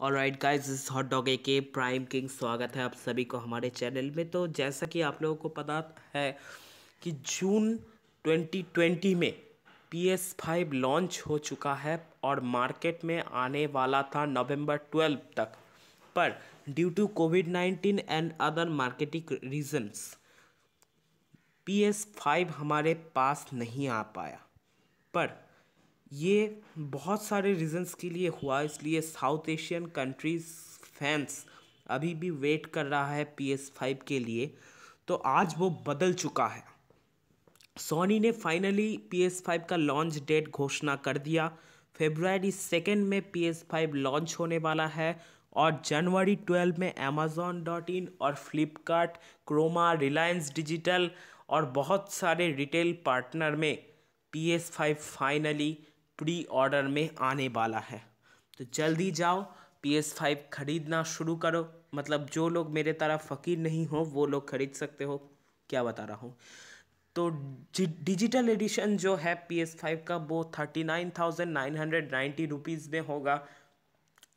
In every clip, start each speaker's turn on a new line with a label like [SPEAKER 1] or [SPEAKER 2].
[SPEAKER 1] और right guys इस hot dog aka prime king स्वागत है आप सभी को हमारे चैनल में तो जैसा कि आप लोगों को पता है कि जून 2020 में पी एस फाइव लॉन्च हो चुका है और मार्केट में आने वाला था नवंबर 12 तक पर due to COVID 19 and other marketing reasons PS S फाइव हमारे पास नहीं आ पाया पर ये बहुत सारे रीजंस के लिए हुआ इसलिए साउथ एशियन कंट्रीज़ फैंस अभी भी वेट कर रहा है पी एस फाइव के लिए तो आज वो बदल चुका है सोनी ने फाइनली पी एस फाइव का लॉन्च डेट घोषणा कर दिया फेब्रवरी सेकेंड में पी एस फाइव लॉन्च होने वाला है और जनवरी ट्वेल्व में अमेजोन डॉट इन और फ्लिपकार्ट क्रोमा रिलायंस डिजिटल और बहुत सारे रिटेल पार्टनर में P S five finally pre order में आने वाला है तो जल्दी जाओ पी एस फाइव खरीदना शुरू करो मतलब जो लोग मेरे तरह फ़कीर नहीं हो वो लोग खरीद सकते हो क्या बता रहा हूँ तो डिजिटल एडिशन जो है पी एस फाइव का वो thirty nine thousand nine hundred ninety rupees में होगा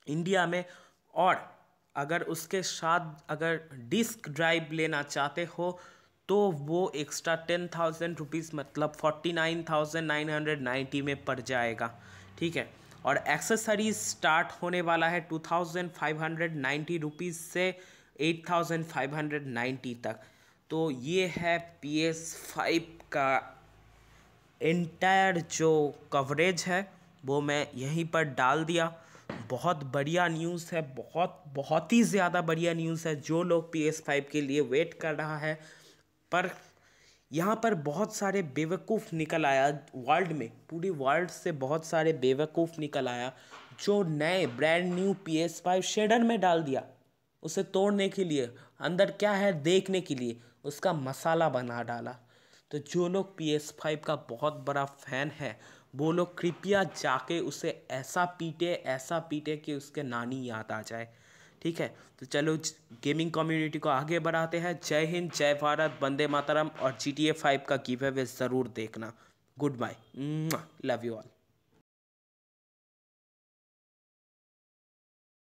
[SPEAKER 1] इंडिया में और अगर उसके साथ अगर डिस्क ड्राइव लेना चाहते हो तो वो एक्स्ट्रा टेन थाउजेंड रुपीज़ मतलब forty nine thousand nine hundred ninety में पड़ जाएगा ठीक है और एक्सेसरीज स्टार्ट होने वाला है two thousand five hundred ninety rupees से eight thousand five hundred ninety तक तो ये है पी एस फाइव का इंटायर जो कवरेज है वो मैं यहीं पर डाल दिया बहुत बढ़िया न्यूज़ है बहुत बहुत ही ज़्यादा बढ़िया न्यूज़ है जो लोग पी एस फाइव के लिए वेट कर रहा है पर यहाँ पर बहुत सारे बेवकूफ़ निकल आया वर्ल्ड में पूरी वर्ल्ड से बहुत सारे बेवकूफ़ निकल आया जो नए ब्रांड न्यू पी एस फाइव शेडर में डाल दिया उसे तोड़ने के लिए अंदर क्या है देखने के लिए उसका मसाला बना डाला तो जो लोग पी एस फाइव का बहुत बड़ा फ़ैन है वो लोग कृपया जाके उसे ऐसा पीटे ऐसा पीटे कि उसके नानी याद आ जाए ठीक है तो चलो गेमिंग कम्युनिटी को आगे बढ़ाते हैं जय हिंद जय भारत बंदे मातरम और जी टी ए फाइव का गिव वे ज़रूर देखना goodbye love you all